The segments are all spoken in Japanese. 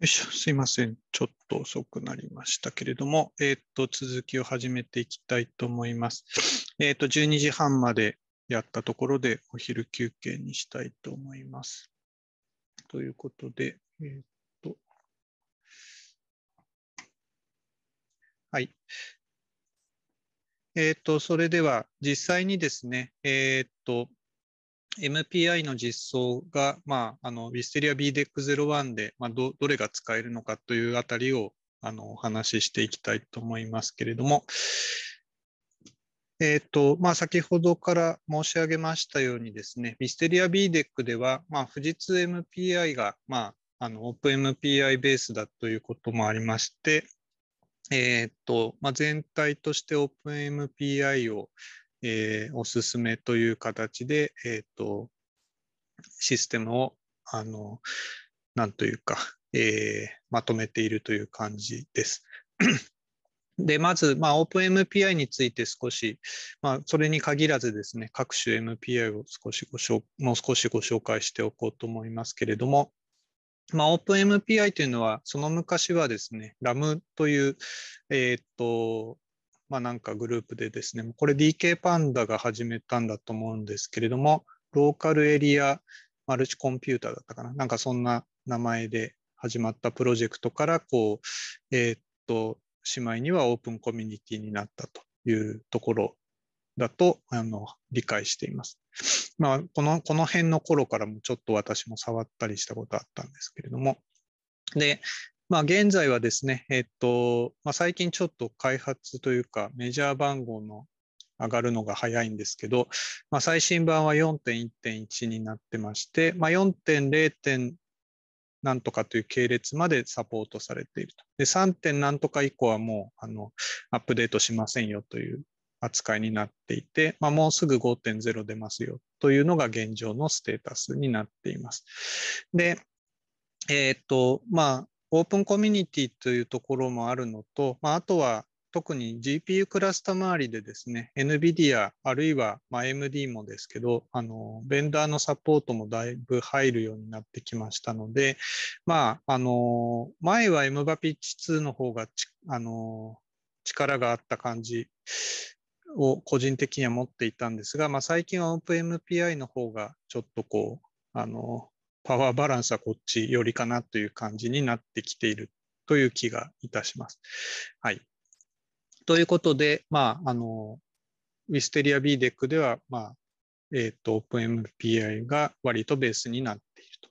よいしょ、すいません。ちょっと遅くなりましたけれども、えっ、ー、と、続きを始めていきたいと思います。えっ、ー、と、12時半までやったところでお昼休憩にしたいと思います。ということで、えっ、ー、と、はい。えっ、と、それでは実際にですね、えっ、と、MPI の実装が、まあ、あの、Wisteria BDEC01 で、まあ、ど、どれが使えるのかというあたりを、あの、お話ししていきたいと思いますけれども、えっ、ー、と、まあ、先ほどから申し上げましたようにですね、Wisteria BDEC では、まあ、富士通 MPI が、まあ、あの、OpenMPI ベースだということもありまして、えっ、ー、と、まあ、全体として OpenMPI を、えー、おすすめという形で、えーと、システムをあのなんというか、えー、まとめているという感じです。でまず、まあ、OpenMPI について少し、まあ、それに限らずですね、各種 MPI を少しご紹もう少しご紹介しておこうと思いますけれども、まあ、OpenMPI というのは、その昔はですね、ラムという、えー、っとまあ、なんかグループでですね、これ DK パンダが始めたんだと思うんですけれども、ローカルエリアマルチコンピューターだったかな、なんかそんな名前で始まったプロジェクトから、こう、えー、っと、しまいにはオープンコミュニティになったというところだと、あの、理解しています。まあ、この、この辺の頃からもちょっと私も触ったりしたことあったんですけれども、で、まあ、現在はですね、えっとまあ、最近ちょっと開発というかメジャー番号の上がるのが早いんですけど、まあ、最新版は4.1.1になってまして、まあ、4.0. 点なんとかという系列までサポートされていると。で、3. 点なんとか以降はもうあのアップデートしませんよという扱いになっていて、まあ、もうすぐ5.0出ますよというのが現状のステータスになっています。で、えー、っと、まあ、オープンコミュニティというところもあるのと、まあ、あとは特に GPU クラスター周りでですね、NVIDIA あるいは AMD もですけど、あの、ベンダーのサポートもだいぶ入るようになってきましたので、まあ、あの、前は MVAPH2 の方があの、力があった感じを個人的には持っていたんですが、まあ、最近は OpenMPI の方がちょっとこう、あの、パワーバランスはこっちよりかなという感じになってきているという気がいたします。はい。ということで、まあ、あの、ウィステリア B デックでは、まあ、えっ、ー、と、OpenMPI が割とベースになっていると。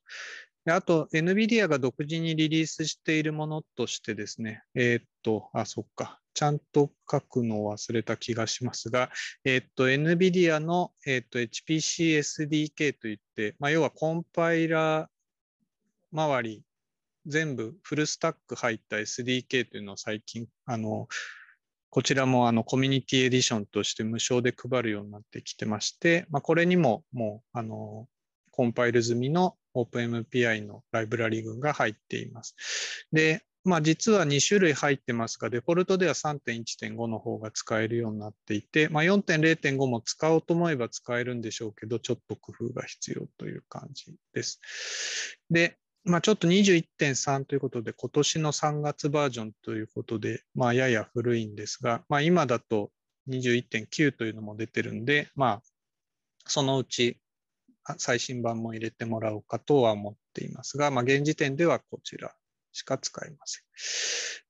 であと、NVIDIA が独自にリリースしているものとしてですね、えっ、ー、と、あ、そっか。ちゃんと書くのを忘れた気がしますが、えっと、NVIDIA の、えっと、HPC SDK といって、まあ、要はコンパイラー周り、全部フルスタック入った SDK というのを最近、あの、こちらもあのコミュニティエディションとして無償で配るようになってきてまして、まあ、これにももうあのコンパイル済みの OpenMPI のライブラリ群が入っています。で、まあ、実は2種類入ってますが、デフォルトでは3.1.5の方が使えるようになっていて、まあ、4.0.5も使おうと思えば使えるんでしょうけど、ちょっと工夫が必要という感じです。で、まあ、ちょっと21.3ということで、今年の3月バージョンということで、まあ、やや古いんですが、まあ、今だと21.9というのも出てるんで、まあ、そのうち最新版も入れてもらおうかとは思っていますが、まあ、現時点ではこちらしか使いません。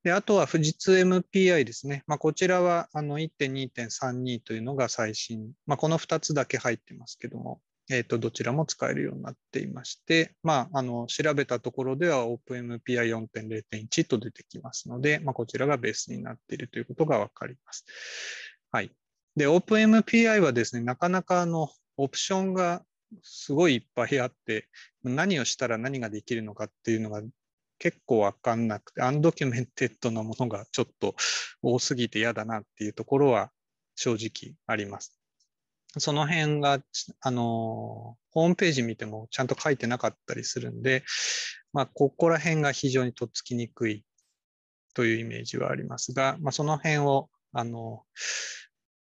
であとは富士通 MPI ですね。まあ、こちらは1.2.32というのが最新、まあ、この2つだけ入ってますけども、えー、とどちらも使えるようになっていまして、まあ、あの調べたところでは OpenMPI4.0.1 と出てきますので、まあ、こちらがベースになっているということが分かります。はい、で OpenMPI はですねなかなかあのオプションがすごいいっぱいあって何をしたら何ができるのかっていうのが結構わかんなくて、アンドキュメンテッドなものがちょっと多すぎて嫌だなっていうところは正直あります。その辺が、あの、ホームページ見てもちゃんと書いてなかったりするんで、まあ、ここら辺が非常にとっつきにくいというイメージはありますが、まあ、その辺を、あの、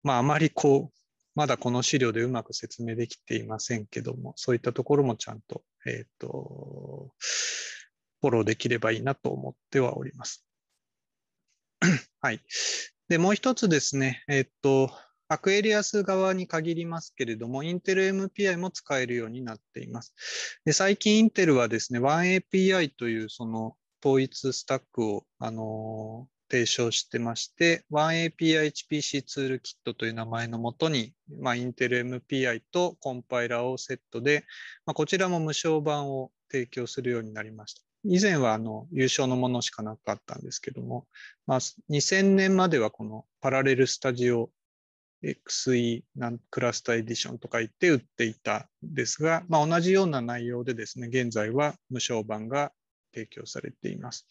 まあ、あまりこう、まだこの資料でうまく説明できていませんけども、そういったところもちゃんと、えっ、ー、と、フォローできればいいなと思ってはおります。はい。で、もう一つですね、えっと、アクエリアス側に限りますけれども、インテル MPI も使えるようになっています。で最近、インテルはですね、1API というその統一スタックを、あの提唱してまして、1API-HPC ツールキットという名前のもとに、まあ、インテル MPI とコンパイラーをセットで、まあ、こちらも無償版を提供するようになりました。以前はあの優勝のものしかなかったんですけども、まあ、2000年まではこのパラレルスタジオ XE クラスターエディションとか言って売っていたんですが、まあ、同じような内容でですね、現在は無償版が提供されています。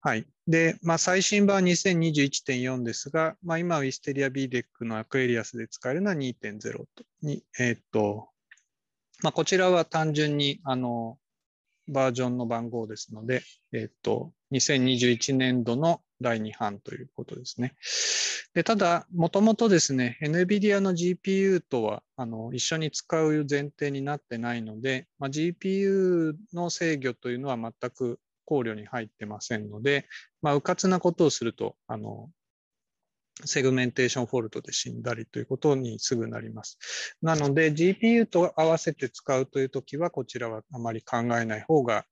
はい。で、まあ、最新版2021.4ですが、まあ、今、ウィステリア BDEC のアクエリアスで使えるのは2.0と、にえー、っと、まあ、こちらは単純に、あの、バージョンの番号ですので、えっと、2021年度の第2版ということですね。でただ、もともとですね、NVIDIA の GPU とはあの一緒に使う前提になってないので、まあ、GPU の制御というのは全く考慮に入ってませんので、まあ、うかつなことをすると、あのセグメンテーションフォルトで死んだりということにすぐなります。なので GPU と合わせて使うというときはこちらはあまり考えない方が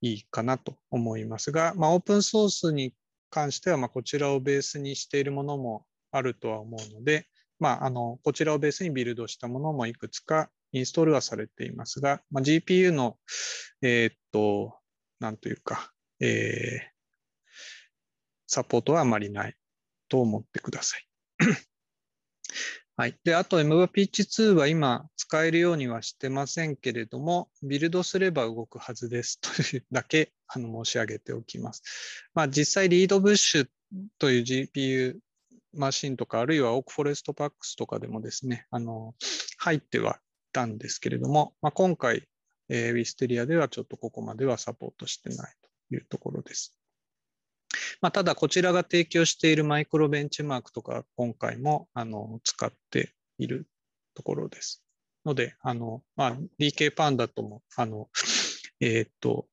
いいかなと思いますが、まあ、オープンソースに関してはまこちらをベースにしているものもあるとは思うので、まあ、あのこちらをベースにビルドしたものもいくつかインストールはされていますが、まあ、GPU の、えー、っと、なんというか、えー、サポートはあまりないと思ってください。はい、であと m v p h 2は今使えるようにはしてませんけれども、ビルドすれば動くはずですというだけあの申し上げておきます。まあ、実際、リードブッシュという GPU マシンとか、あるいはオークフォレストパックスとかでもですね、あの入ってはいたんですけれども、まあ、今回、えー、ウィステリアではちょっとここまではサポートしてないというところです。まあ、ただこちらが提供しているマイクロベンチマークとか今回もあの使っているところです。ので、あのまあ、DK パンダともあの、えー、っと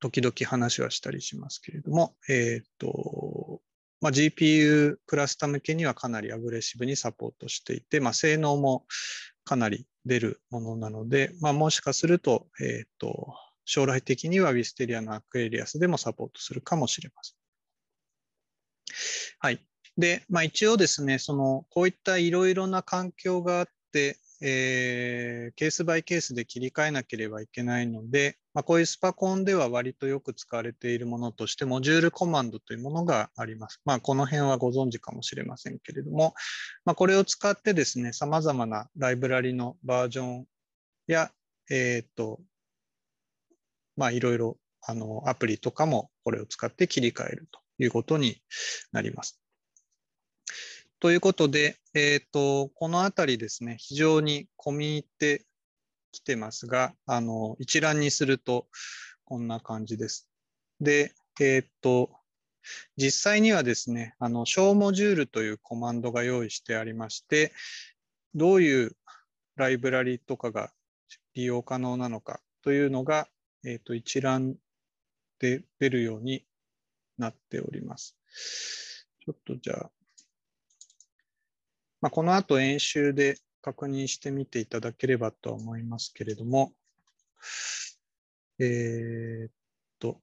時々話はしたりしますけれども、えー、っとまあ、GPU クラスタ向けにはかなりアグレッシブにサポートしていて、まあ、性能もかなり出るものなので、まあ、もしかすると,、えー、と将来的にはウィステリアのアクエリアスでもサポートするかもしれません。はい。で、まあ、一応ですね、そのこういったいろいろな環境があって、えー、ケースバイケースで切り替えなければいけないので、まあ、こういうスパコンでは割とよく使われているものとして、モジュールコマンドというものがあります。まあ、この辺はご存知かもしれませんけれども、まあ、これを使ってですね、様々なライブラリのバージョンや、えっ、ー、と、まあ、いろいろあのアプリとかもこれを使って切り替えるということになります。ということで、えーと、このあたりですね、非常に込み入ってきてますが、あの一覧にするとこんな感じです。で、えっ、ー、と、実際にはですね、あの、小モジュールというコマンドが用意してありまして、どういうライブラリとかが利用可能なのかというのが、えーと、一覧で出るようになっております。ちょっとじゃあ、まあ、この後演習で確認してみていただければと思いますけれども、えー、っと、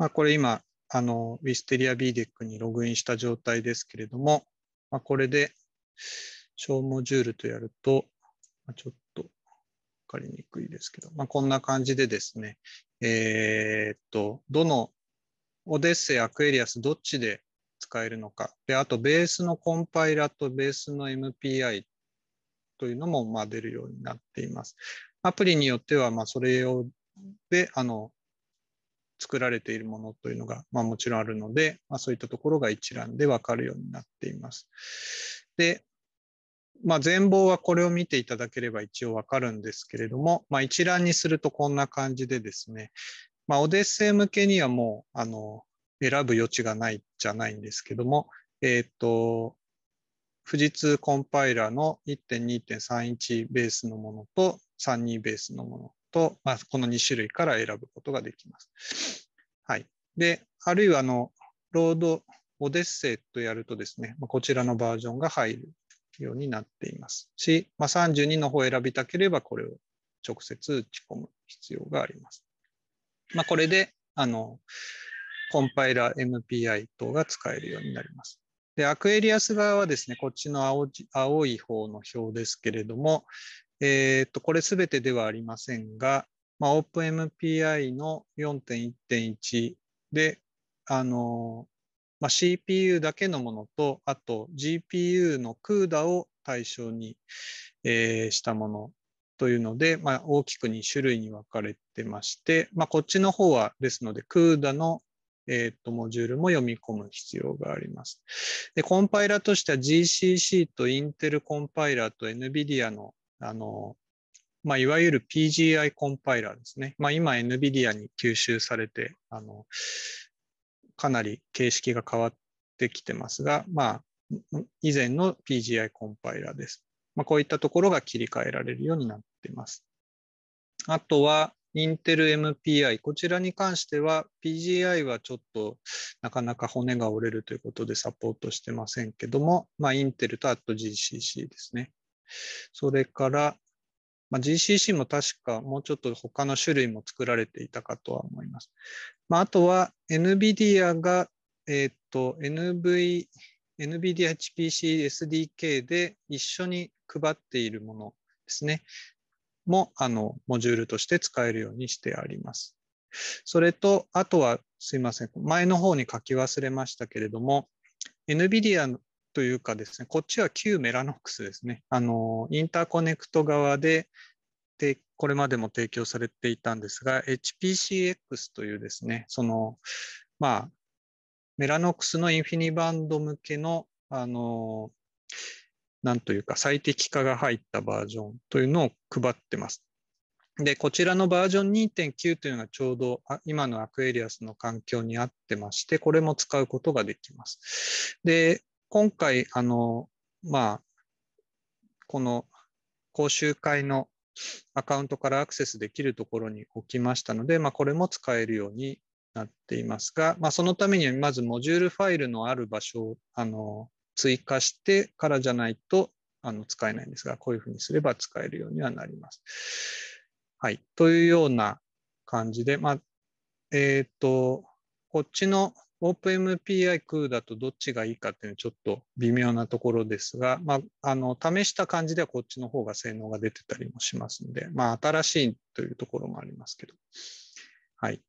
まあ、これ今、あの、ウィステリア BDEC にログインした状態ですけれども、まあ、これで、小モジュールとやると、ちょっと分かりにくいですけど、まあ、こんな感じでですね、えー、っと、どのオデッセイ、アクエリアス、どっちで使えるのか。で、あと、ベースのコンパイラとベースの MPI というのもまあ出るようになっています。アプリによっては、まあ、それをで、あの、作られているものというのが、まあ、もちろんあるので、まあ、そういったところが一覧で分かるようになっています。で、まあ、全貌はこれを見ていただければ一応分かるんですけれども、まあ、一覧にするとこんな感じでですね、まあ、オデッセイ向けにはもうあの選ぶ余地がないじゃないんですけども、えっ、ー、と、富士通コンパイラーの1.2.31ベースのものと32ベースのもの。と、まあ、この2種類から選ぶことができます。はい。で、あるいはあの、ロードオデッセイとやるとですね、こちらのバージョンが入るようになっていますし、まあ、32の方を選びたければ、これを直接打ち込む必要があります。まあ、これで、あの、コンパイラー MPI 等が使えるようになります。で、アクエリアス側はですね、こっちの青い方の表ですけれども、えっ、と、これすべてではありませんが、まあ、OpenMPI の4.1.1で、あの、まあ、CPU だけのものと、あと GPU の CUDA を対象に、えー、したものというので、まあ、大きく2種類に分かれてまして、まあ、こっちの方はですので CUDA のえっ、ー、と、モジュールも読み込む必要があります。で、コンパイラーとしては GCC と Intel コンパイラーと NVIDIA のあの、まあ、いわゆる PGI コンパイラーですね。まあ、今 NVIDIA に吸収されて、あの、かなり形式が変わってきてますが、まあ、以前の PGI コンパイラーです。まあ、こういったところが切り替えられるようになっています。あとは、Intel MPI。こちらに関しては、PGI はちょっとなかなか骨が折れるということでサポートしてませんけども、まあ、Intel と AtGCC ですね。それから、まあ、GCC も確かもうちょっと他の種類も作られていたかとは思います。まあ、あとは NVIDIA が、えっ、と NV、NVIDIA HPC SDK で一緒に配っているものですね。も、あの、モジュールとして使えるようにしてあります。それと、あとは、すいません。前の方に書き忘れましたけれども、NVIDIA というかですね、こっちは旧メラノックスですね。あの、インターコネクト側で、でこれまでも提供されていたんですが、HPCX というですね、その、まあ、メラノックスのインフィニバンド向けの、あの、なんというか最適化が入ったバージョンというのを配ってます。で、こちらのバージョン2.9というのがちょうど今のアクエリアスの環境に合ってまして、これも使うことができます。で、今回、あの、まあ、この講習会のアカウントからアクセスできるところに置きましたので、まあ、これも使えるようになっていますが、まあ、そのためにはまずモジュールファイルのある場所をあの追加してからじゃないとあの使えないんですが、こういうふうにすれば使えるようにはなります。はい。というような感じで、まあ、えっ、ー、と、こっちの OpenMPI 空だとどっちがいいかっていうのはちょっと微妙なところですが、まあ、あの、試した感じではこっちの方が性能が出てたりもしますので、まあ、新しいというところもありますけど、はい。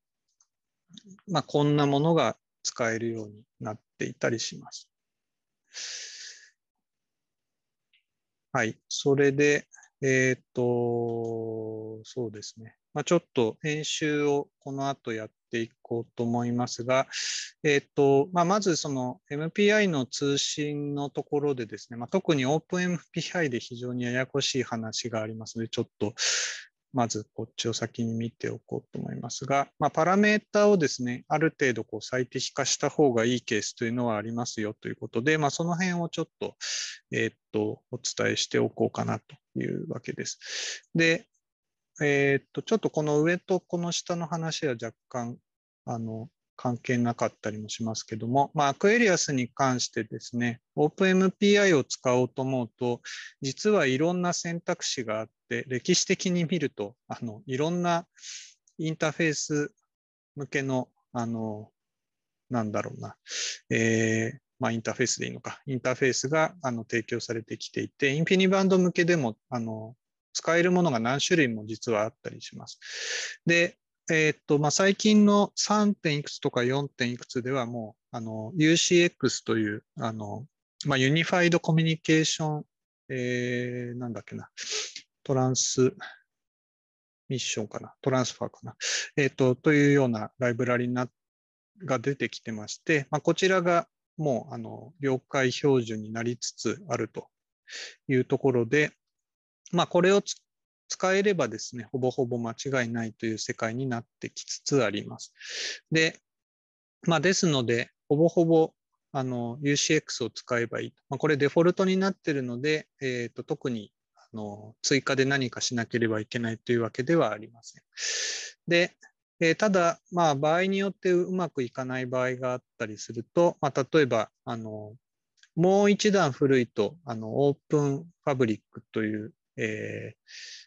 まあ、こんなものが使えるようになっていたりします。はい。それで、えっ、と、そうですね。まあ、ちょっと編集をこの後やっていこうと思いますが、えっ、ー、と、まあ、まずその MPI の通信のところでですね、まあ、特に OpenMPI で非常にややこしい話がありますので、ちょっとまずこっちを先に見ておこうと思いますが、まあ、パラメータをですね、ある程度こう最適化した方がいいケースというのはありますよということで、まあ、その辺をちょっと、えー、っと、お伝えしておこうかなというわけです。で、えー、っと、ちょっとこの上とこの下の話は若干、あの、関係なかったりもしますけども、まあ、アクエリアスに関してですね、OpenMPI を使おうと思うと、実はいろんな選択肢があって、歴史的に見ると、あの、いろんなインターフェース向けの、あの、なんだろうな、えー、まあ、インターフェースでいいのか、インターフェースがあの提供されてきていて、インフィニバンド向けでも、あの、使えるものが何種類も実はあったりします。で、えー、っと、まあ、最近の 3. 点いくつとか 4. 点いくつではもう、あの、UCX という、あの、まあ、ユニファイドコミュニケーション、えー、なんだっけな、トランス、ミッションかな、トランスファーかな、えっ、と、というようなライブラリなが出てきてまして、まあ、こちらがもう、あの、業界標準になりつつあるというところで、まあ、これを使えればですね、ほぼほぼ間違いないという世界になってきつつあります。で、まあ、ですので、ほぼほぼあの UCX を使えばいい。まあ、これデフォルトになっているので、えーと、と特にあの追加で何かしなければいけないというわけではありません。で、えー、ただ、まあ、場合によってうまくいかない場合があったりすると、まあ、例えば、あのもう一段古いと、あの、オープンファブリックという、え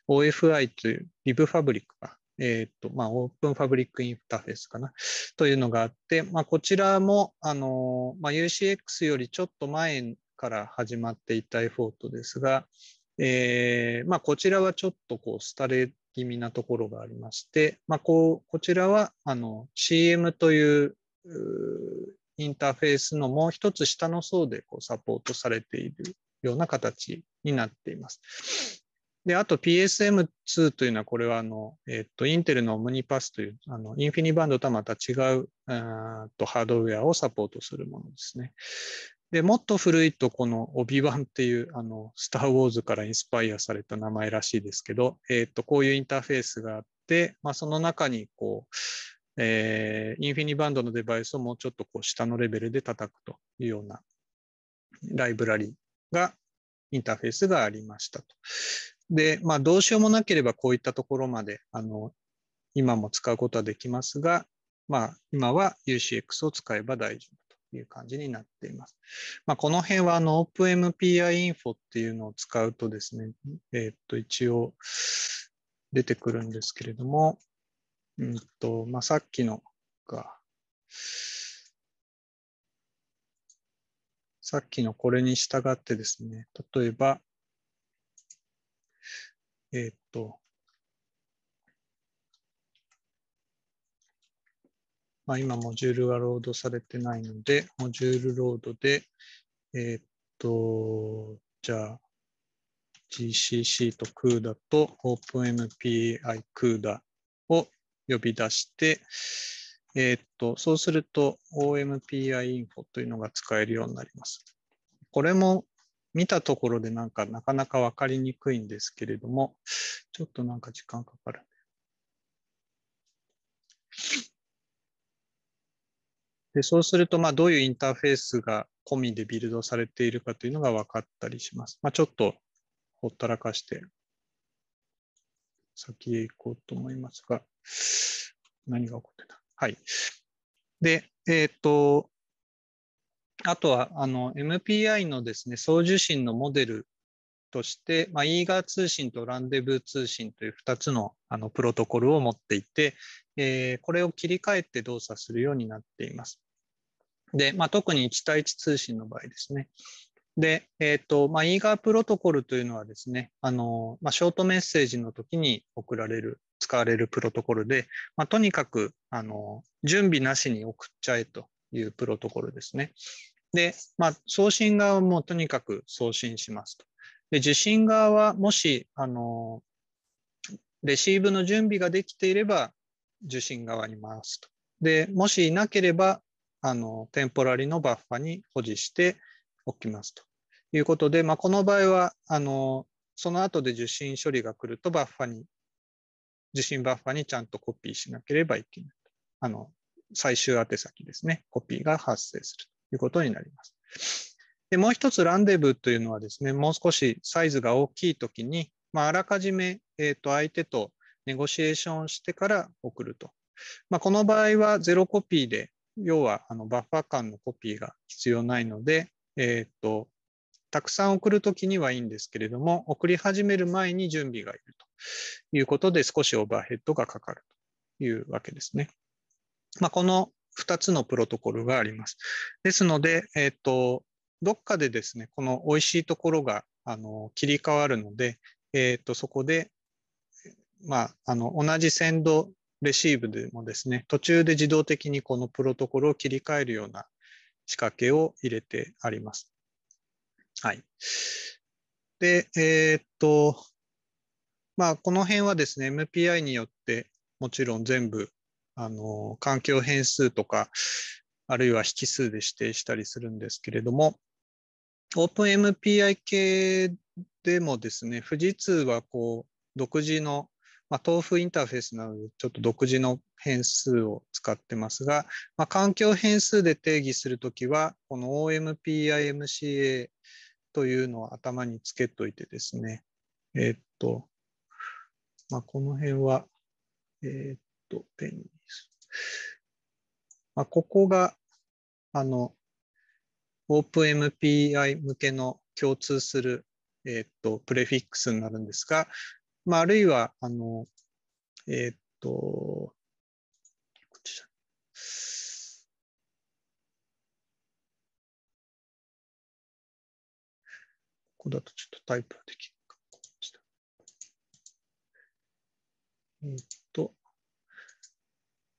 ー、OFI という LibFabric か、えっ、ー、と、まあ、オープンファブリックインターフェースかな、というのがあって、まあ、こちらも、あの、まあ、UCX よりちょっと前から始まっていたエフォートですが、えー、まあ、こちらはちょっとこう、廃れ気味なところがありまして、まあ、こう、こちらは、あの、CM という、うインターフェースのもう一つ下の層でこうサポートされているような形になっています。で、あと PSM2 というのは、これはあの、えっと、インテルのオムニパスという、あの、インフィニバンドとはまた違う、とハードウェアをサポートするものですね。で、もっと古いと、このオビワンっていう、あの、スター・ウォーズからインスパイアされた名前らしいですけど、えっと、こういうインターフェースがあって、まあ、その中に、こう、えー、インフィニバンドのデバイスをもうちょっとこう下のレベルで叩くというようなライブラリがインターフェースがありましたと。で、まあ、どうしようもなければこういったところまで、あの、今も使うことはできますが、まあ、今は UCX を使えば大丈夫という感じになっています。まあ、この辺は、あの、OpenMPI インフォっていうのを使うとですね、えっと、一応出てくるんですけれども、うんと、まあ、さっきのが、さっきのこれに従ってですね、例えば、えー、っと、まあ、今、モジュールがロードされてないので、モジュールロードで、えー、っと、じゃあ、GCC と CUDA と OpenMPI CUDA を呼び出して、えー、っと、そうすると OMPI インフォというのが使えるようになります。これも見たところでなんかなかなか分かりにくいんですけれども、ちょっとなんか時間かかる。でそうすると、まあ、どういうインターフェースが込みでビルドされているかというのが分かったりします。まあ、ちょっとほったらかして先へ行こうと思いますが、何が起こってたはい。で、えっ、ー、と、あとはあの MPI のですね送受信のモデルとして、まあ、イーガー通信とランデブー通信という2つのあのプロトコルを持っていて、えー、これを切り替えて動作するようになっています。で、まあ、特に1対1通信の場合ですね。で、えー、と、まあ、イーガープロトコルというのはですね、あの、まあ、ショートメッセージの時に送られる、使われるプロトコルで、まあ、とにかく、あの、準備なしに送っちゃえというプロトコルですね。で、まあ、送信側はもうとにかく送信しますと。で受信側はもし、あの、レシーブの準備ができていれば受信側に回すと。で、もしいなければ、あの、テンポラリのバッファに保持しておきますということで、まあ、この場合は、あの、その後で受信処理が来るとバッファに、受信バッファにちゃんとコピーしなければいけない。あの、最終宛先ですね。コピーが発生する。いうことになります。でもう一つ、ランデブーというのはですね、もう少しサイズが大きいときに、まあ、あらかじめ、えー、と相手とネゴシエーションをしてから送ると。まあ、この場合はゼロコピーで、要はあのバッファー間のコピーが必要ないので、えっ、ー、と、たくさん送るときにはいいんですけれども、送り始める前に準備がいるということで、少しオーバーヘッドがかかるというわけですね。まあ、この2つのプロトコルがあります。ですので、えーと、どっかでですね、この美味しいところがあの切り替わるので、えーと、そこで、まあ、あの同じセンドレシーブでもですね、途中で自動的にこのプロトコルを切り替えるような仕掛けを入れてあります。はい。で、えー、っと、まあ、この辺はですね、MPI によってもちろん全部あの環境変数とか、あるいは引数で指定したりするんですけれども、OpenMPI 系でもですね、富士通はこう独自の、まあ、豆腐インターフェースなどでちょっと独自の変数を使ってますが、まあ、環境変数で定義するときは、この OMPIMCA というのを頭につけといてですね、えー、っと、まあ、この辺は、えー、っと、ペンまあ、ここが、あの、OpenMPI 向けの共通する、えっ、ー、と、プレフィックスになるんですが、まあ、あるいは、あの、えっ、ー、と、こっちだ。ここだとちょっとタイプできるか。えっ、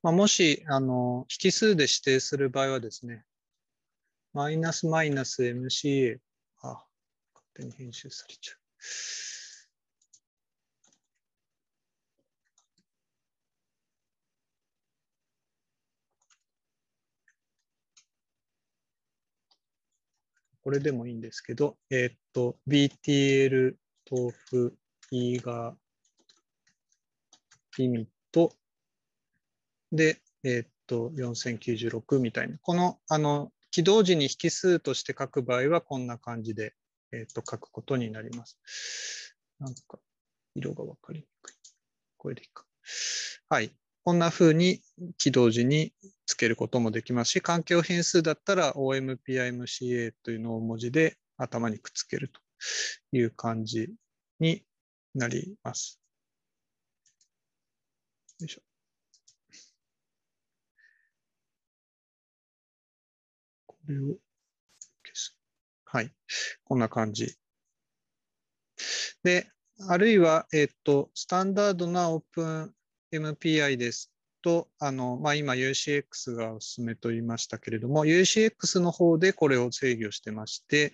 まあ、もしあの引数で指定する場合はですね、マイナスマイナス MCA。あ、勝手に編集されちゃう。これでもいいんですけど、えっ、と、BTL 豆腐イーガリミットで、えー、っと、4096みたいな。この、あの、起動時に引数として書く場合は、こんな感じで、えー、っと、書くことになります。なんか、色がわかりにくい。これでいいか。はい。こんな風に起動時につけることもできますし、環境変数だったら OMPIMCA というのを文字で頭にくっつけるという感じになります。よいしょ。れを消す。はい。こんな感じ。で、あるいは、えっと、スタンダードな OpenMPI ですと、あの、まあ、今 UCX がおすすめと言いましたけれども、UCX の方でこれを制御してまして、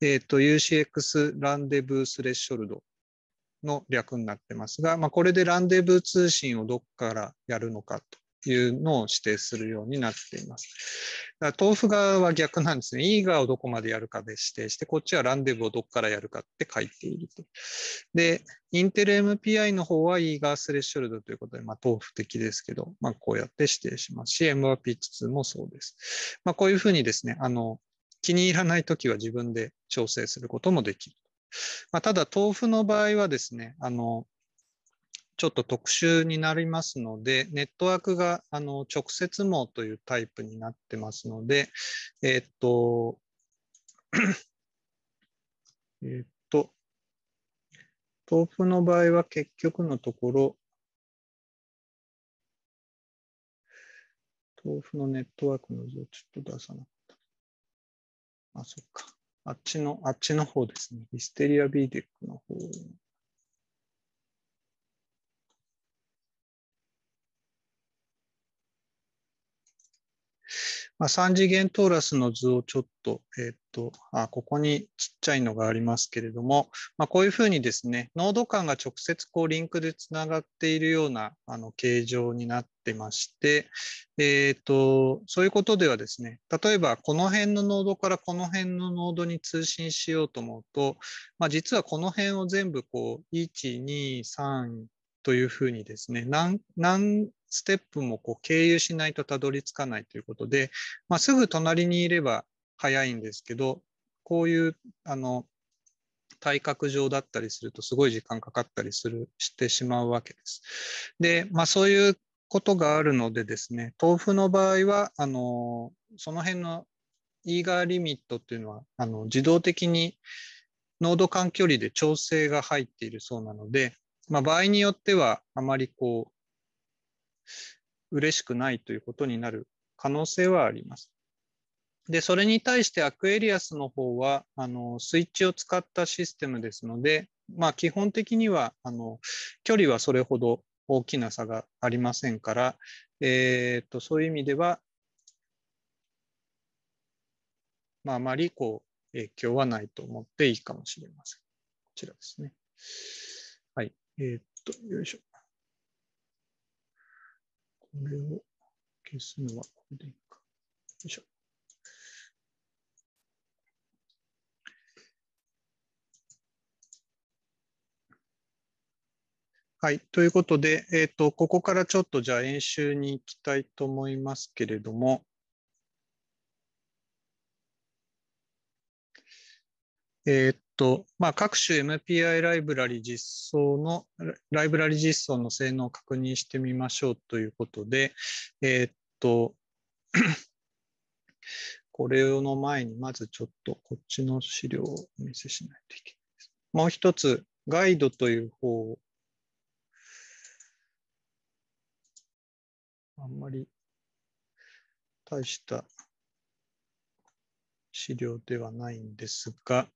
えっと、UCX ランデブースレッショルドの略になってますが、まあ、これでランデブー通信をどこからやるのかというのを指定するようになっています。だから豆腐側は逆なんですね。E 側をどこまでやるかで指定して、こっちはランデブをどこからやるかって書いていると。で、インテル MPI の方はイーガースレッショルドということで、まあ、豆腐的ですけど、まあ、こうやって指定しますし、MRP2 もそうです。まあ、こういうふうにですね、あの、気に入らないときは自分で調整することもできる。まあ、ただ、豆腐の場合はですね、あの、ちょっと特殊になりますので、ネットワークがあの直接網というタイプになってますので、えっと、えっと、豆腐の場合は結局のところ、豆腐のネットワークの図をちょっと出さなかった。あ、そっか。あっちの、あっちの方ですね。ヒステリアビーデックの方。まあ、3次元トーラスの図をちょっと、えっ、ー、と、あ、ここにちっちゃいのがありますけれども、まあ、こういうふうにですね、濃度間が直接こうリンクでつながっているようなあの形状になってまして、えっ、ー、と、そういうことではですね、例えばこの辺の濃度からこの辺の濃度に通信しようと思うと、まあ、実はこの辺を全部こう、1、2、3、というふうにですね、何、何ステップもこう経由しないとたどり着かないということで、まあ、すぐ隣にいれば早いんですけど、こういう、あの、体格上だったりするとすごい時間かかったりする、してしまうわけです。で、まあそういうことがあるのでですね、豆腐の場合は、あの、その辺のイーガーリミットっていうのは、あの、自動的に濃度間距離で調整が入っているそうなので、まあ、場合によってはあまりこう嬉しくないということになる可能性はあります。で、それに対してアクエリアスの方は、あの、スイッチを使ったシステムですので、まあ、基本的には、あの、距離はそれほど大きな差がありませんから、えっ、と、そういう意味では、まあ、あまり、こう、影響はないと思っていいかもしれません。こちらですね。はい。えー、っと、よいしょ。これを消すのはこれでいいか。よいしょ。はい。ということで、えっ、ー、と、ここからちょっとじゃあ演習に行きたいと思いますけれども、えー、っと、まあ、各種 MPI ライブラリ実装の、ライブラリ実装の性能を確認してみましょうということで、えー、っと、これの前にまずちょっとこっちの資料をお見せしないといけないです。もう一つ、ガイドという方あんまり大した資料ではないんですが、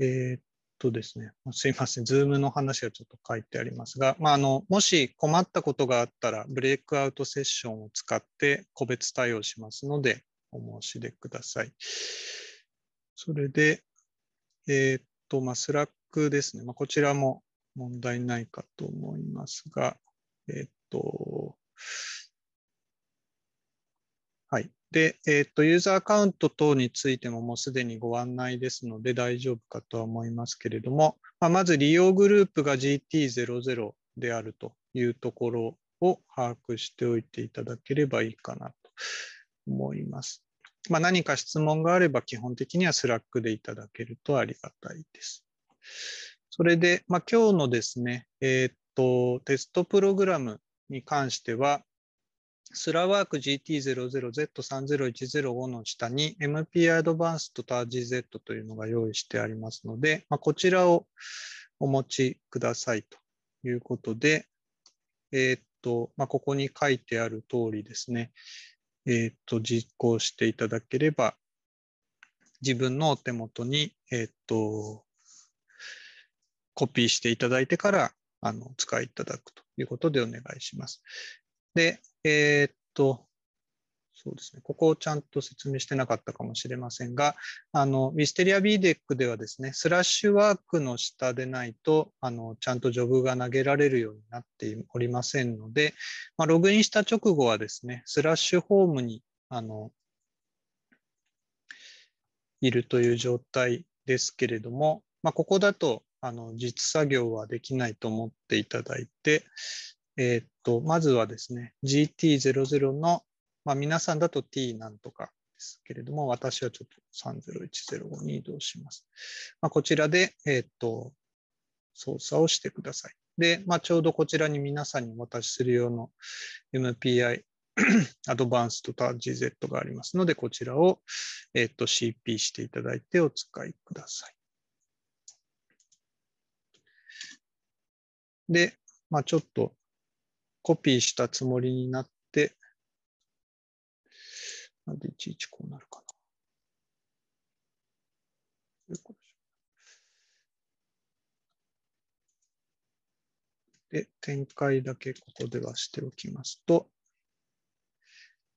えー、っとですね、すいません、ズームの話がちょっと書いてありますが、まあ、あのもし困ったことがあったら、ブレイクアウトセッションを使って個別対応しますので、お申し出ください。それで、えー、っと、まあ、スラックですね、まあ、こちらも問題ないかと思いますが、えー、っと、はい。で、えっ、ー、と、ユーザーアカウント等についてももうすでにご案内ですので大丈夫かとは思いますけれども、まあ、まず利用グループが GT00 であるというところを把握しておいていただければいいかなと思います。まあ、何か質問があれば基本的には Slack でいただけるとありがたいです。それで、まあ、今日のですね、えっ、ー、と、テストプログラムに関しては、スラワーク GT00Z30105 の下に MP a アドバンスと TARGZ というのが用意してありますので、まあ、こちらをお持ちくださいということで、えー、っと、まあ、ここに書いてある通りですね、えー、っと、実行していただければ、自分のお手元に、えー、っと、コピーしていただいてから、あの、使いいただくということでお願いします。で、えー、っと、そうですね、ここをちゃんと説明してなかったかもしれませんが、あの、ミステリア BDEC ではですね、スラッシュワークの下でないと、あの、ちゃんとジョブが投げられるようになっておりませんので、まあ、ログインした直後はですね、スラッシュホームに、あの、いるという状態ですけれども、まあ、ここだと、あの、実作業はできないと思っていただいて、えっと、まずはですね、GT00 の、まあ、皆さんだと T なんとかですけれども、私はちょっと3010に移動します。まあ、こちらで、えっと、操作をしてください。で、まあ、ちょうどこちらに皆さんにお渡しする用の MPI アドバンストと GZ がありますので、こちらを、えっと CP していただいてお使いください。で、まあ、ちょっとコピーしたつもりになって、なんでいちいちこうなるかな。で、展開だけここではしておきますと、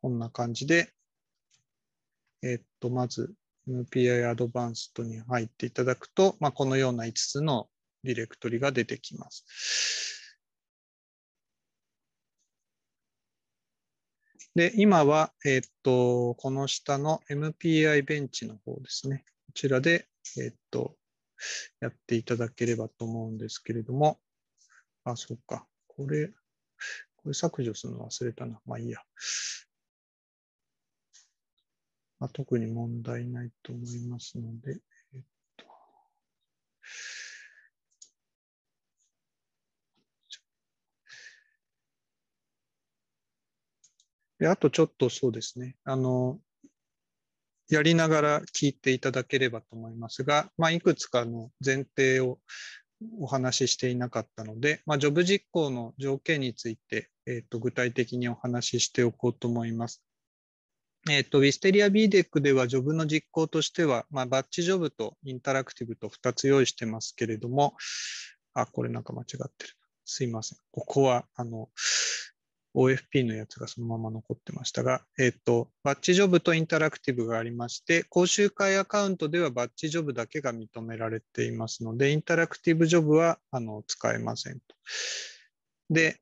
こんな感じで、えっと、まず MPI アドバンストに入っていただくと、まあ、このような5つのディレクトリが出てきます。で、今は、えっと、この下の MPI ベンチの方ですね。こちらで、えっと、やっていただければと思うんですけれども、あ、そっか。これ、これ削除するの忘れたな。まあいいや。まあ、特に問題ないと思いますので。であとちょっとそうですね、あの、やりながら聞いていただければと思いますが、まあ、いくつかの前提をお話ししていなかったので、まあ、ジョブ実行の条件について、えーと、具体的にお話ししておこうと思います。えっ、ー、と、ウィステリア BDEC ではジョブの実行としては、まあ、バッチジョブとインタラクティブと2つ用意してますけれども、あ、これなんか間違ってる。すいません。ここは、あの、OFP のやつがそのまま残ってましたが、えっ、と、バッチジョブとインタラクティブがありまして、講習会アカウントではバッチジョブだけが認められていますので、インタラクティブジョブはあの使えませんと。で、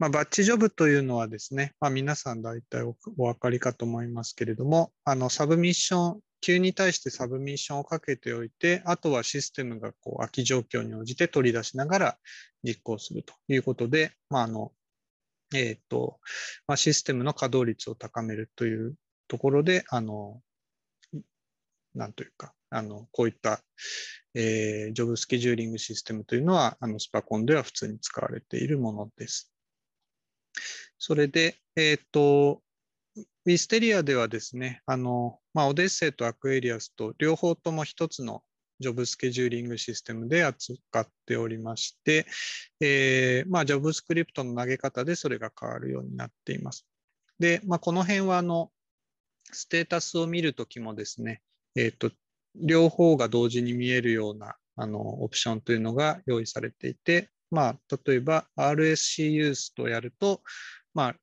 まあ、バッチジョブというのはですね、まあ、皆さん大体お分かりかと思いますけれども、あのサブミッション、急に対してサブミッションをかけておいて、あとはシステムがこう空き状況に応じて取り出しながら実行するということで、まあ、あのえー、と、まあ、システムの稼働率を高めるというところで、あの、なんというか、あの、こういった、えー、ジョブスケジューリングシステムというのは、あの、スパコンでは普通に使われているものです。それで、えっ、ー、と、ウィステリアではですね、あの、まあ、オデッセイとアクエリアスと両方とも一つのジョブスケジューリングシステムで扱っておりまして、えー、まあ、j a v a s c r の投げ方でそれが変わるようになっています。で、まあ、この辺はあのステータスを見るときもですね、えーと、両方が同時に見えるようなあのオプションというのが用意されていて、まあ、例えば RSC ユースとやると、ま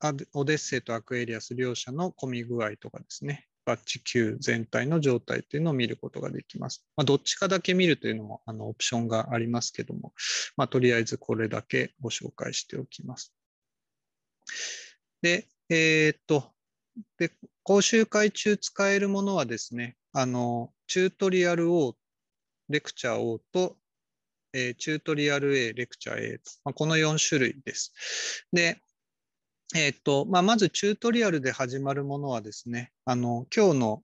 あ、オデッセイとアクエリアス両者の混み具合とかですね、ッチ球全体の状態というのを見ることができます。まあ、どっちかだけ見るというのもあのオプションがありますけども、まあ、とりあえずこれだけご紹介しておきます。で、えー、っと、で、講習会中使えるものはですね、あの、チュートリアル O、レクチャー O と、えー、チュートリアル A、レクチャー A と、まあ、この4種類です。で、えっ、と、まあ、まずチュートリアルで始まるものはですね、あの、今日の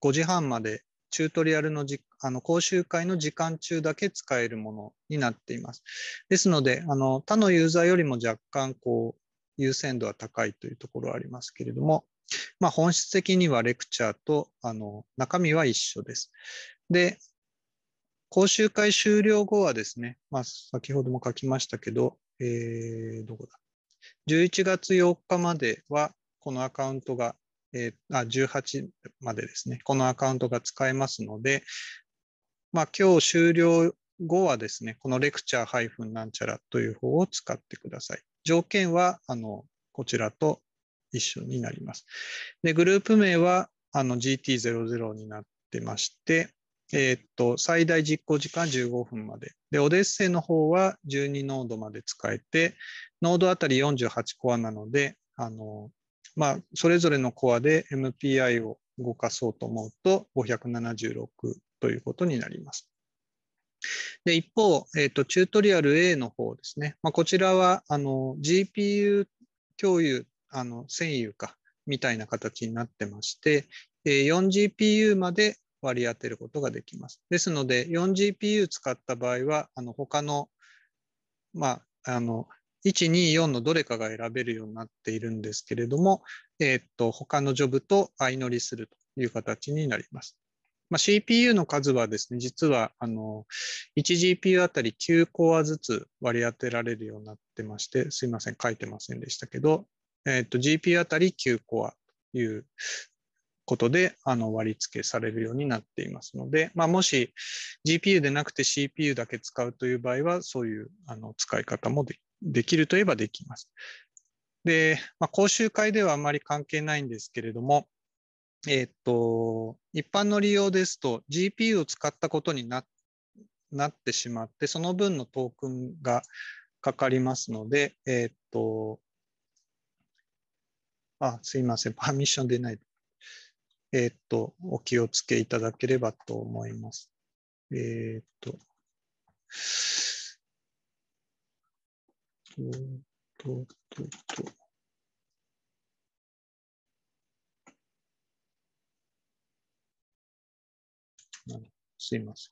5時半までチュートリアルのじあの講習会の時間中だけ使えるものになっています。ですので、あの他のユーザーよりも若干こう優先度は高いというところはありますけれども、まあ、本質的にはレクチャーとあの中身は一緒です。で、講習会終了後はですね、まあ、先ほども書きましたけど、えー、どこだ11月8日までは、このアカウントが、えー、あ、18までですね、このアカウントが使えますので、まあ、今日終了後はですね、このレクチャーなんちゃらという方を使ってください。条件は、あの、こちらと一緒になります。で、グループ名は、あの、GT00 になってまして、えー、っと、最大実行時間15分まで。で、オデッセイの方は12ノードまで使えて、ノードあたり48コアなので、あの、まあ、それぞれのコアで MPI を動かそうと思うと576ということになります。で、一方、えっ、と、チュートリアル A の方ですね。まあ、こちらは、あの、GPU 共有、あの、占有か、みたいな形になってまして、えー、4GPU まで割り当てることができます。ですので、4GPU 使った場合は、あの他の、まあ、あの、1、2、4のどれかが選べるようになっているんですけれども、えー、っと、他のジョブと相乗りするという形になります。まあ、CPU の数はですね、実は、あの、1GPU あたり9コアずつ割り当てられるようになってまして、すいません、書いてませんでしたけど、えー、っと、GPU あたり9コアということであの割り付けされるようになっていますので、まあ、もし GPU でなくて CPU だけ使うという場合は、そういうあの使い方もできるといえばできます。で、まあ、講習会ではあまり関係ないんですけれども、えー、っと、一般の利用ですと GPU を使ったことにななってしまって、その分のトークンがかかりますので、えー、っと、あ、すいません、パーミッション出ない。えー、っと、お気をつけいただければと思います。えー、っと、と、と、と、と。すいませ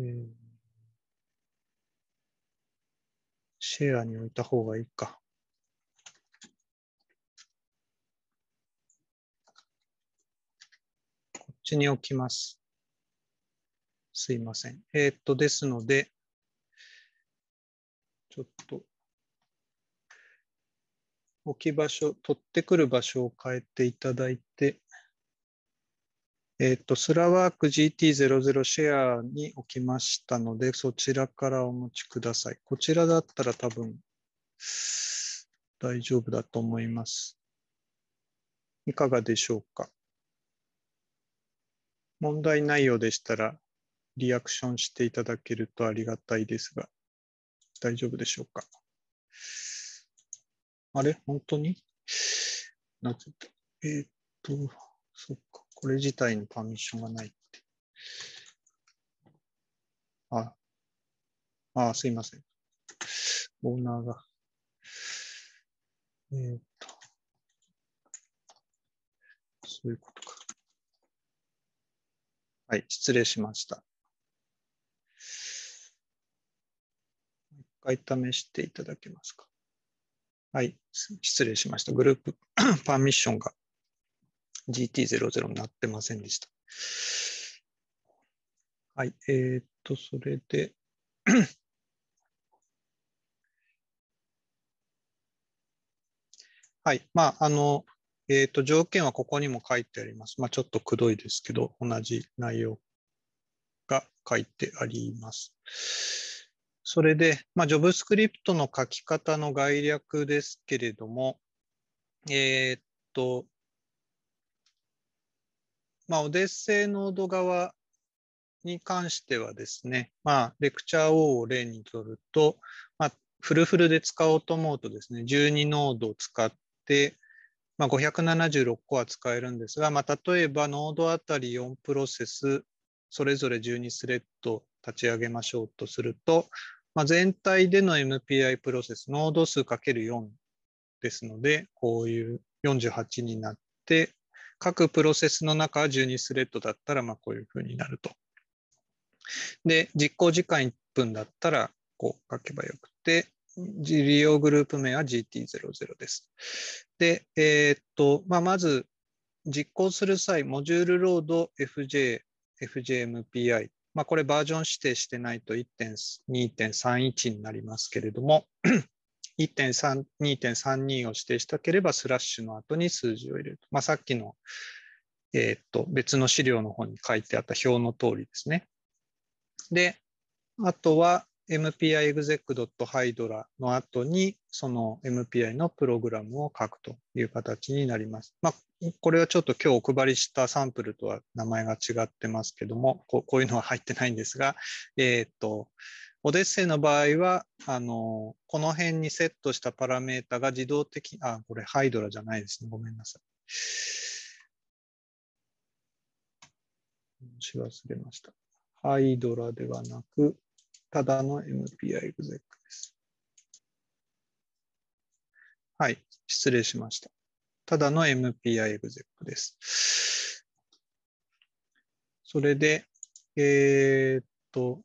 ん。えー、シェアに置いた方がいいか。ちに置きます。すいません。えー、っと、ですので、ちょっと、置き場所、取ってくる場所を変えていただいて、えっ、と、スラワーク GT00 シェアに置きましたので、そちらからお持ちください。こちらだったら多分大丈夫だと思います。いかがでしょうか。問題ないようでしたら、リアクションしていただけるとありがたいですが、大丈夫でしょうか。あれ本当になぜえー、っと、そっか、これ自体にパーミッションがないって。あ、あ、すいません。オーナーが。えー、っと、そういうこはい、失礼しました。一回試していただけますか。はい、失礼しました。グループ パーミッションが GT00 になってませんでした。はい、えー、っと、それで はい、まあ、あの、えっ、ー、と、条件はここにも書いてあります。まあ、ちょっとくどいですけど、同じ内容が書いてあります。それで、まあ、ジョブスクリプトの書き方の概略ですけれども、えっ、と、まあ、オデッセイノード側に関してはですね、まあ、レクチャー O を例にとると、まあ、フルフルで使おうと思うとですね、12ノードを使って、まあ、576個は使えるんですが、まあ、例えばノードあたり4プロセス、それぞれ12スレッド立ち上げましょうとすると、まあ、全体での MPI プロセス、ノード数 ×4 ですので、こういう48になって、各プロセスの中12スレッドだったら、こういうふうになると。で、実行時間1分だったら、こう書けばよくて、利用グループ名は GT00 です。で、えー、っと、まあ、まず実行する際、モジュールロード FJ、FJMPI。まあ、これバージョン指定してないと2.31になりますけれども、1.32.32 を指定したければ、スラッシュの後に数字を入れる。まあ、さっきの、えー、っと、別の資料の方に書いてあった表の通りですね。で、あとは、mpiexec.hydra の後に、その mpi のプログラムを書くという形になります。まあ、これはちょっと今日お配りしたサンプルとは名前が違ってますけども、こういうのは入ってないんですが、えっ、と、オデッセイの場合は、あの、この辺にセットしたパラメータが自動的、あ、これハイドラじゃないですね。ごめんなさい。し忘れました。ハイドラではなく、ただの MPI エグゼックです。はい、失礼しました。ただの MPI エグゼックです。それで、えー、っと、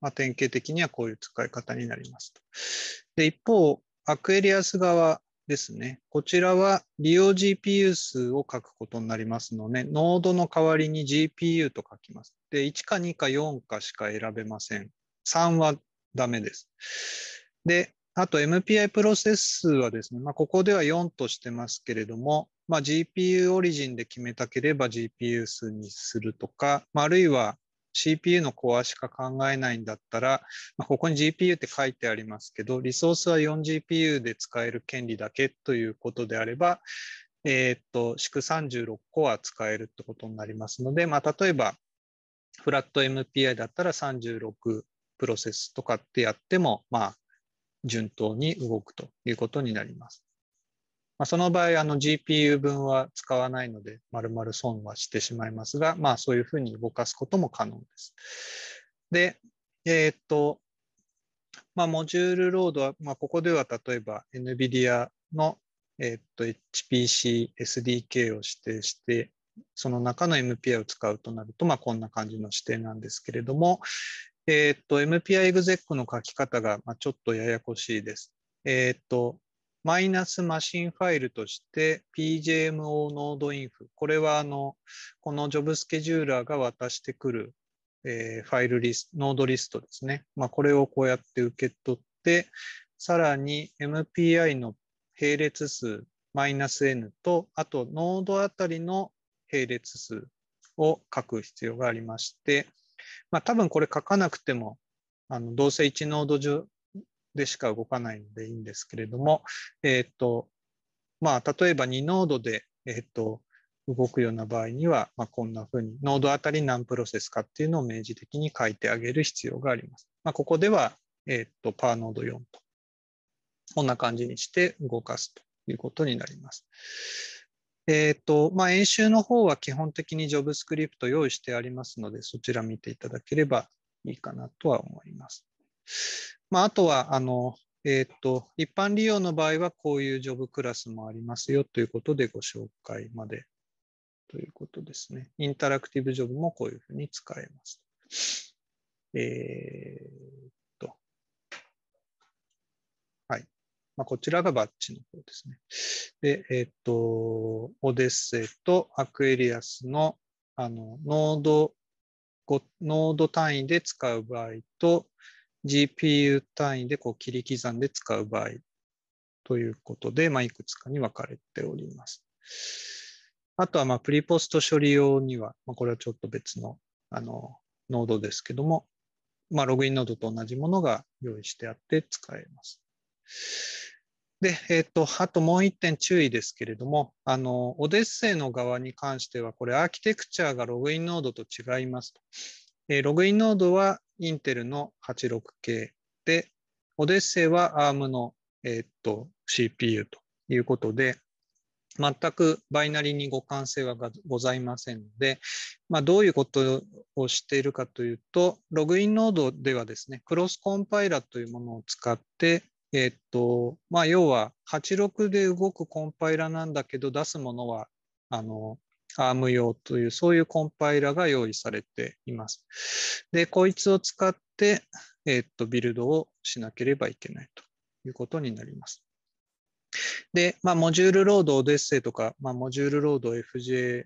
まあ、典型的にはこういう使い方になりますと。で、一方、アクエリアス側ですね。こちらは利用 GPU 数を書くことになりますので、ノードの代わりに GPU と書きます。で、1か2か4かしか選べません。3はダメです。で、あと MPI プロセス数はですね、まあ、ここでは4としてますけれども、まあ、GPU オリジンで決めたければ GPU 数にするとか、まあ、あるいは CPU のコアしか考えないんだったら、まあ、ここに GPU って書いてありますけど、リソースは 4GPU で使える権利だけということであれば、えー、っと、祝36コア使えるってことになりますので、まあ、例えば、フラット MPI だったら36プロセスとかってやっても、まあ、順当に動くということになります。まあ、その場合、あの GPU 分は使わないので、まるまる損はしてしまいますが、まあ、そういうふうに動かすことも可能です。で、えー、っと、まあ、モジュールロードは、まあ、ここでは例えば NVIDIA の、えー、っと HPC SDK を指定して、その中の MPI を使うとなると、まあ、こんな感じの指定なんですけれども、えー、っと、MPI グゼックの書き方が、まちょっとややこしいです。えー、っと、マイナスマシンファイルとして PJMO ノードインフ。これはあの、このジョブスケジューラーが渡してくる、えー、ファイルリスト、ノードリストですね。まあ、これをこうやって受け取って、さらに MPI の並列数マイナス N と、あとノードあたりの並列数を書く必要がありまして、まあ、多分これ書かなくても、あのどうせ1ノードでしか動かないのでいいんですけれども、えっ、ー、と、まあ、例えば2ノードで、えっ、ー、と、動くような場合には、まあ、こんなふうに、ノードあたり何プロセスかっていうのを明示的に書いてあげる必要があります。まあ、ここでは、えっ、ー、と、パーノード4と。こんな感じにして動かすということになります。えっ、ー、と、まあ、演習の方は基本的に JavaScript 用意してありますので、そちら見ていただければいいかなとは思います。まあ、あとは、あの、えっ、ー、と、一般利用の場合はこういうジョブクラスもありますよということでご紹介までということですね。インタラクティブジョブもこういうふうに使えます。えー、っと。はい。まあ、こちらがバッチの方ですね。で、えー、っと、オデッセとアクエリアスのあのノード、ノード単位で使う場合と、GPU 単位でこう切り刻んで使う場合ということで、まあ、いくつかに分かれております。あとは、まあ、プリポスト処理用には、まあ、これはちょっと別の、あの、ノードですけども、まあ、ログインノードと同じものが用意してあって使えます。で、えっ、ー、と、あともう一点注意ですけれども、あの、オデッセイの側に関しては、これアーキテクチャがログインノードと違いますと。えー、ログインノードは、インテルの86系で、オデッセイは ARM の、えー、っと CPU ということで、全くバイナリに互換性はございませんので、まあ、どういうことをしているかというと、ログインノードではですね、クロスコンパイラーというものを使って、えー、っとまあ、要は86で動くコンパイラなんだけど、出すものはあの ARM 用という、そういうコンパイラが用意されています。で、こいつを使って、えっと、ビルドをしなければいけないということになります。で、まあ、モジュールロードオデッセイとか、まあ、モジュールロード FJ、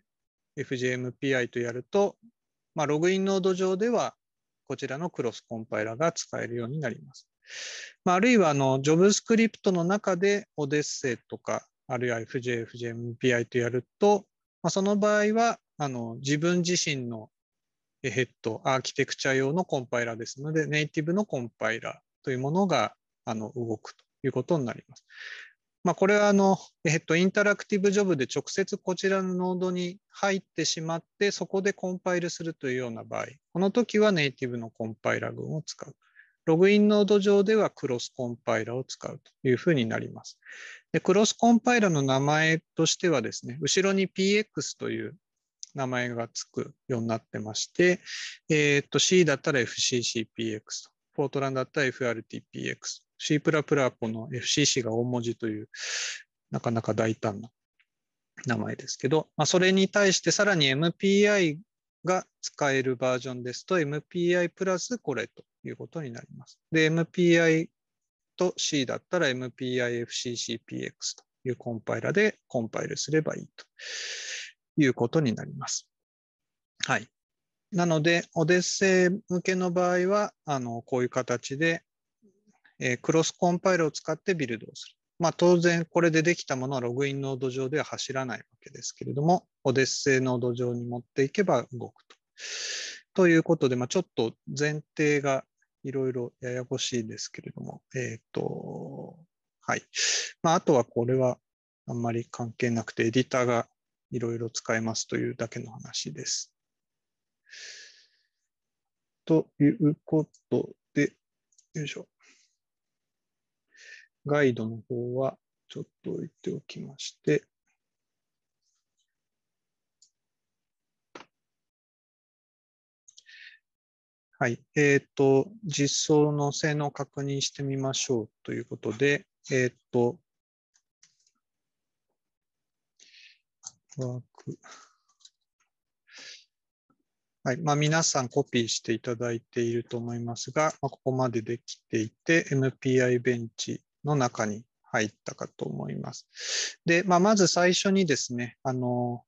FJMPI とやると、まあ、ログインノード上では、こちらのクロスコンパイラが使えるようになります。まあ、あるいは、あの、ジョブスクリプトの中でオデッセイとか、あるいは FJ、FJMPI とやると、まあ、その場合は、あの、自分自身のヘッド、アーキテクチャ用のコンパイラーですので、ネイティブのコンパイラーというものが、あの、動くということになります。まあ、これはあの、えッドインタラクティブジョブで直接こちらのノードに入ってしまって、そこでコンパイルするというような場合、この時はネイティブのコンパイラ群を使う。ログインノード上ではクロスコンパイラを使うというふうになります。で、クロスコンパイラの名前としてはですね、後ろに PX という名前がつくようになってまして、えー、と C だったら FCCPX フォートランだったら FRTPX、C++ プラプラこの FCC が大文字という、なかなか大胆な名前ですけど、まあ、それに対してさらに MPI が使えるバージョンですと、MPI プラスこれということになります。で、MPI C だったら MPIFCCPX というコンパイラでコンパイルすればいいということになります。はい。なので、オデッセイ向けの場合は、あのこういう形で、えー、クロスコンパイルを使ってビルドをする。まあ、当然、これでできたものはログインノード上では走らないわけですけれども、オデッセイノード上に持っていけば動くと。ということで、まあ、ちょっと前提がいろいろややこしいですけれども、えっ、ー、と、はい。まあ、あとはこれはあんまり関係なくて、エディターがいろいろ使えますというだけの話です。ということで、よいしょ。ガイドの方はちょっと置いておきまして、はい。えっ、ー、と、実装の性能を確認してみましょうということで、えっ、ー、と、ワーク。はい。まあ、皆さんコピーしていただいていると思いますが、まあ、ここまでできていて、MPI ベンチの中に入ったかと思います。で、まあ、まず最初にですね、あの、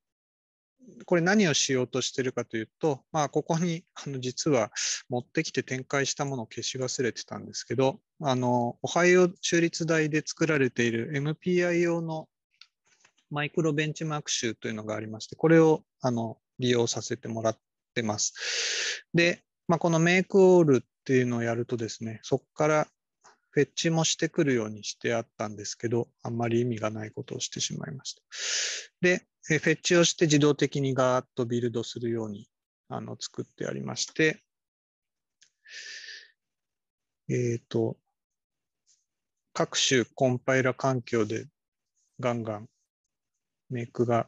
これ何をしようとしてるかというと、まあ、ここに あの実は持ってきて展開したものを消し忘れてたんですけど、あの、オハイオ州立大で作られている MPI 用のマイクロベンチマーク集というのがありまして、これをあの利用させてもらってます。で、まあ、このメイクオールっていうのをやるとですね、そこからフェッチもしてくるようにしてあったんですけど、あんまり意味がないことをしてしまいました。で、フェッチをして自動的にガーッとビルドするようにあの作ってありまして、えっ、ー、と、各種コンパイラ環境でガンガンメイクが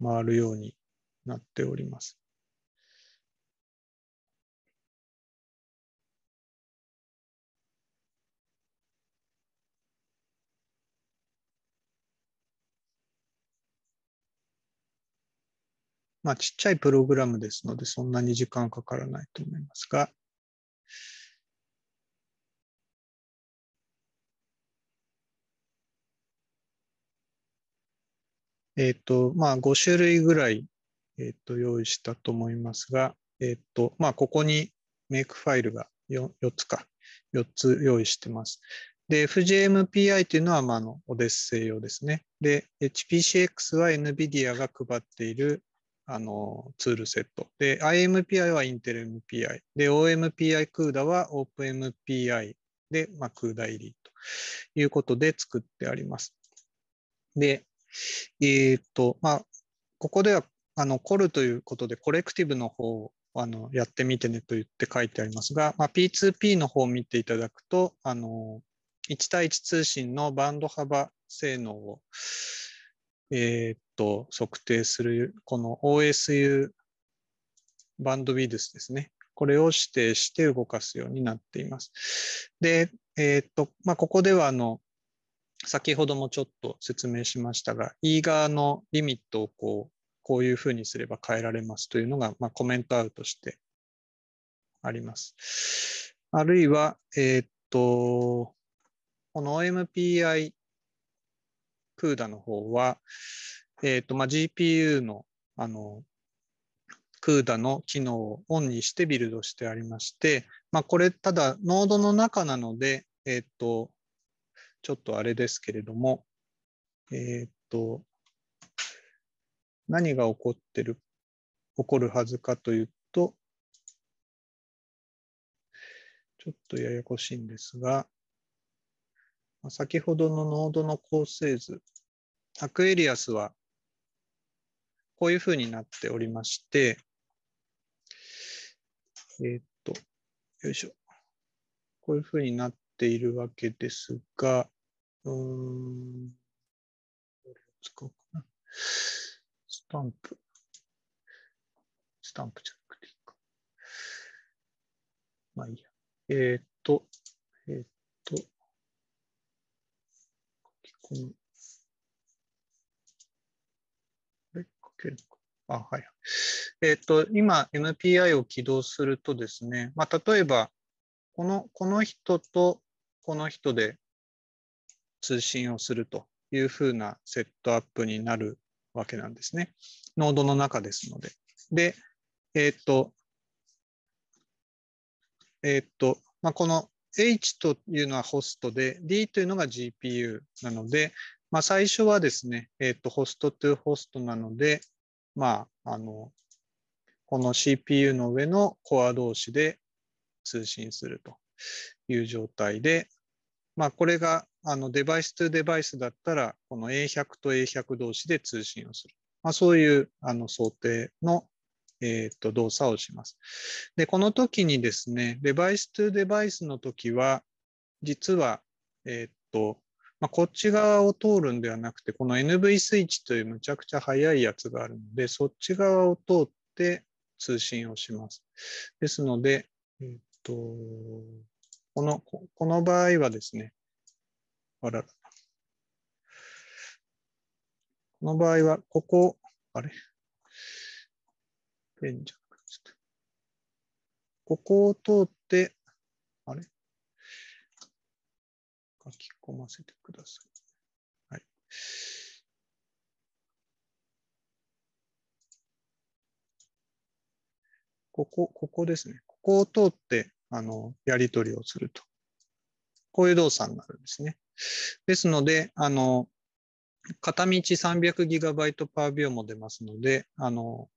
回るようになっております。まあ、ちっちゃいプログラムですので、そんなに時間かからないと思いますが、えっ、と、まあ、5種類ぐらい、えっ、と、用意したと思いますが、えっ、と、まあ、ここにメイクファイルが 4, 4つか、4つ用意してます。で、FJMPI というのは、まあ、あの、オデッセイ用ですね。で、HPCX は NVIDIA が配っているあのツールセット。で、IMPI はインテル MPI。で、OMPI クーダは OpenMPI で、まあ、クーダ入りということで作ってあります。で、えっ、と、まあ、ここでは、あの、コルということで、コレクティブの方をあのやってみてねと言って書いてありますが、まあ、P2P の方を見ていただくと、あの、1対1通信のバンド幅性能をえー、っと、測定する、この OSU バンドウィルスですね。これを指定して動かすようになっています。で、えー、っと、まあ、ここでは、あの、先ほどもちょっと説明しましたが、E 側のリミットをこう、こういうふうにすれば変えられますというのが、まあ、コメントアウトしてあります。あるいは、えー、っと、この OMPI CUDA の方は、えっ、ー、と、まあ、GPU の、あの、CUDA の機能をオンにしてビルドしてありまして、まあ、これ、ただ、ノードの中なので、えっ、ー、と、ちょっとあれですけれども、えっ、ー、と、何が起こってる、起こるはずかというと、ちょっとややこしいんですが、先ほどのノードの構成図、アクエリアスはこういうふうになっておりまして、えっ、と、よいしょ。こういうふうになっているわけですが、うーん、どれを使おうかな。スタンプ。スタンプじゃなくていいか。まあいいや。えっ、と、この、あれかけるのか。あ、はい。えっ、ー、と、今、MPI を起動するとですね、まあ、例えば、この、この人とこの人で通信をするというふうなセットアップになるわけなんですね。ノードの中ですので。で、えっ、ー、と、えっ、ー、と、まあ、この H というのはホストで、D というのが GPU なので、まあ、最初はですね、えー、と、ホストとホストなので、まあ、あの、この CPU の上のコア同士で通信するという状態で、まあ、これがあのデバイスとデバイスだったら、この A100 と A100 同士で通信をする。まあ、そういうあの想定のえー、と動作をします。で、この時にですね、デバイス2デバイスの時は、実は、えっ、と、まあ、こっち側を通るんではなくて、この NV スイッチというむちゃくちゃ速いやつがあるので、そっち側を通って通信をします。ですので、えっ、と、この、この場合はですね、あらら。この場合は、ここ、あれ変じゃなくここを通って、あれ書き込ませてください。はい。ここ、ここですね。ここを通って、あの、やり取りをすると。こういう動作になるんですね。ですので、あの、片道 300GB パービューも出ますので、あの、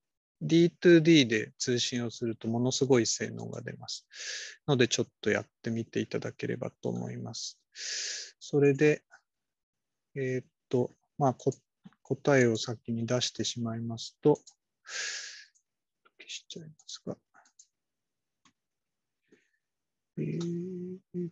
D2D で通信をするとものすごい性能が出ます。ので、ちょっとやってみていただければと思います。それで、えー、っと、まあ答えを先に出してしまいますと、消しちゃいますが、えー、っ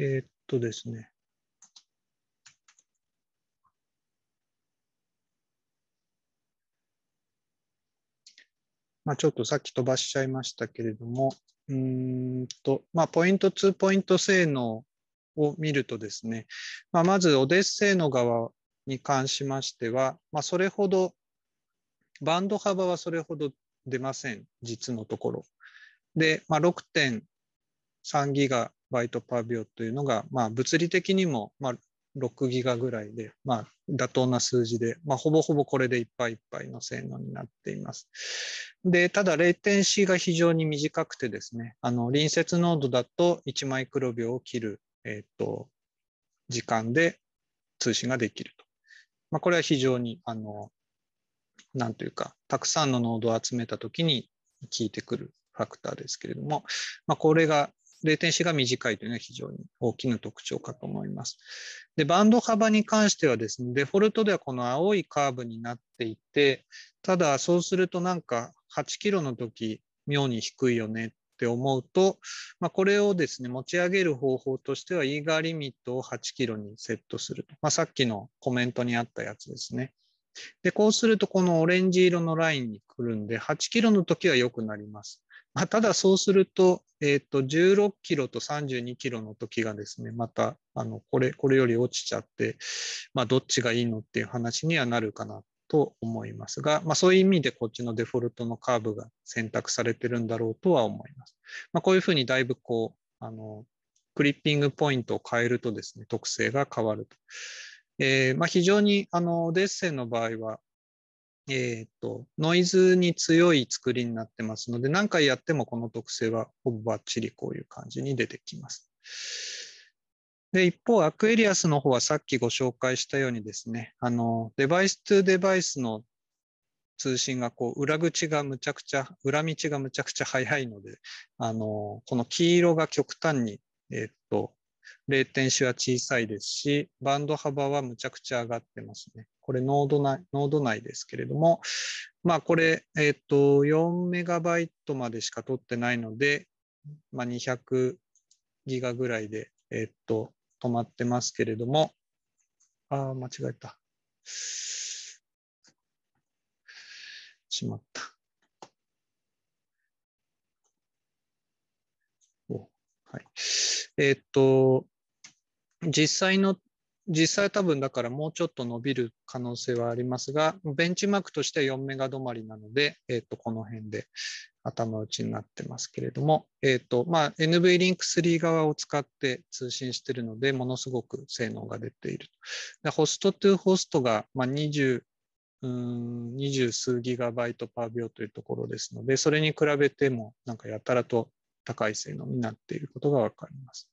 えー、っとですね。まあ、ちょっとさっき飛ばしちゃいましたけれども、うんと、まあ、ポイント2ポイント性能を見るとですね、まあ、まずオデッセイの側に関しましては、まあ、それほど、バンド幅はそれほど出ません、実のところ。で、まあ、6.3ギガバイトパー秒というのが、まあ、物理的にも、まあ、6ギガぐらいで、まあ、妥当な数字で、まあ、ほぼほぼこれでいっぱいいっぱいの性能になっています。で、ただ、レイテンシーが非常に短くてですね、あの、隣接濃度だと1マイクロ秒を切る、えっ、ー、と、時間で通信ができると。まあ、これは非常に、あの、なんというか、たくさんのノードを集めたときに効いてくるファクターですけれども、まあ、これが0点子が短いというのは非常に大きな特徴かと思います。で、バンド幅に関してはですね、デフォルトではこの青いカーブになっていて、ただそうするとなんか8キロの時、妙に低いよねって思うと、まあ、これをですね、持ち上げる方法としては、イーガーリミットを8キロにセットすると。まあ、さっきのコメントにあったやつですね。で、こうすると、このオレンジ色のラインに来るんで、8キロの時は良くなります。まあ、ただそうすると、えっ、ー、と、16キロと32キロの時がですね、また、あの、これ、これより落ちちゃって、まあ、どっちがいいのっていう話にはなるかなと思いますが、まあ、そういう意味でこっちのデフォルトのカーブが選択されてるんだろうとは思います。まあ、こういうふうにだいぶこう、あの、クリッピングポイントを変えるとですね、特性が変わると。えー、まあ、非常にあのデッセンの場合はえー、っと、ノイズに強い作りになってますので、何回やってもこの特性はほぼバッチリこういう感じに出てきます。で、一方、アクエリアスの方はさっきご紹介したようにですね、あの、デバイス2デバイスの通信がこう裏口がむちゃくちゃ、裏道がむちゃくちゃ早いので、あの、この黄色が極端に、えっと、0ーは小さいですし、バンド幅はむちゃくちゃ上がってますね。これノード内、ノード内ですけれども、まあこれ、えっ、と、4メガバイトまでしか取ってないので、まあ200ギガぐらいで、えっ、と、止まってますけれども、ああ、間違えた。しまった。おはい。えっ、と、実際の実際多分だからもうちょっと伸びる可能性はありますが、ベンチマークとしては4メガ止まりなので、えっ、ー、と、この辺で頭打ちになってますけれども、えっ、ー、と、まあ、NVLink3 側を使って通信してるので、ものすごく性能が出ている。でホスト2ホストが、まあ、20、うん20数ギガバイトパー秒というところですので、それに比べてもなんかやたらと高い性能になっていることがわかります。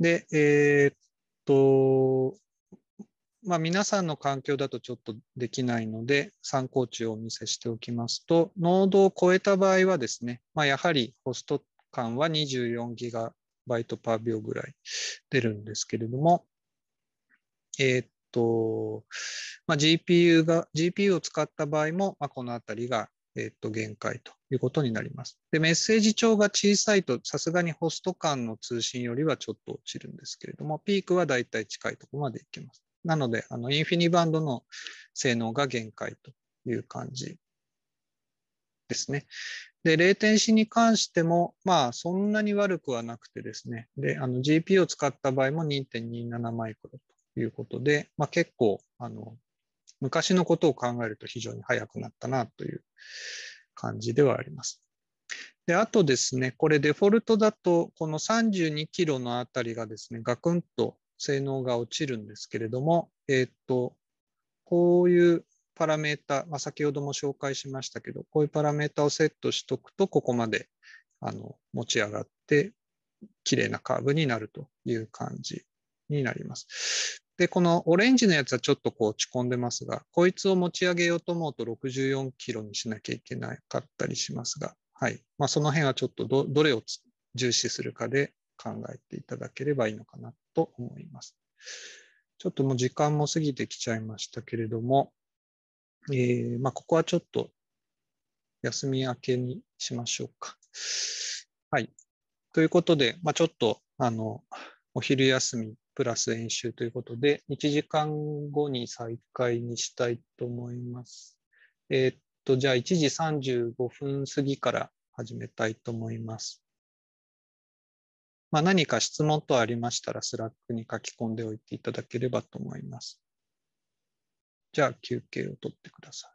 で、えー、っと、まあ、皆さんの環境だとちょっとできないので、参考値をお見せしておきますと、濃度を超えた場合はですね、まあ、やはりホスト間は 24GB パー秒ぐらい出るんですけれども、えー、っと、まあ、GPU が、GPU を使った場合も、まあ、このあたりが、えー、っと、限界ということになります。で、メッセージ帳が小さいと、さすがにホスト間の通信よりはちょっと落ちるんですけれども、ピークはだいたい近いところまでいきます。なので、あの、インフィニバンドの性能が限界という感じですね。で、0点子に関しても、まあ、そんなに悪くはなくてですね。で、あの、GPU を使った場合も2.27マイクロということで、まあ、結構、あの、昔のことを考えると非常に速くなったなという感じではあります。で、あとですね、これデフォルトだと、この32キロのあたりがですね、ガクンと性能が落ちるんですけれども、えっ、と、こういうパラメータ、まあ、先ほども紹介しましたけど、こういうパラメータをセットしとくと、ここまであの持ち上がって、綺麗なカーブになるという感じになります。で、このオレンジのやつはちょっとこう落ち込んでますが、こいつを持ち上げようと思うと64キロにしなきゃいけなかったりしますが、はい。まあ、その辺はちょっとど、どれを重視するかで考えていただければいいのかなと思います。ちょっともう時間も過ぎてきちゃいましたけれども、えー、まあ、ここはちょっと休み明けにしましょうか。はい。ということで、まあ、ちょっと、あの、お昼休みプラス演習ということで、1時間後に再開にしたいと思います。えー、っと、じゃあ1時35分過ぎから始めたいと思います。まあ、何か質問とありましたら、スラックに書き込んでおいていただければと思います。じゃあ、休憩を取ってください。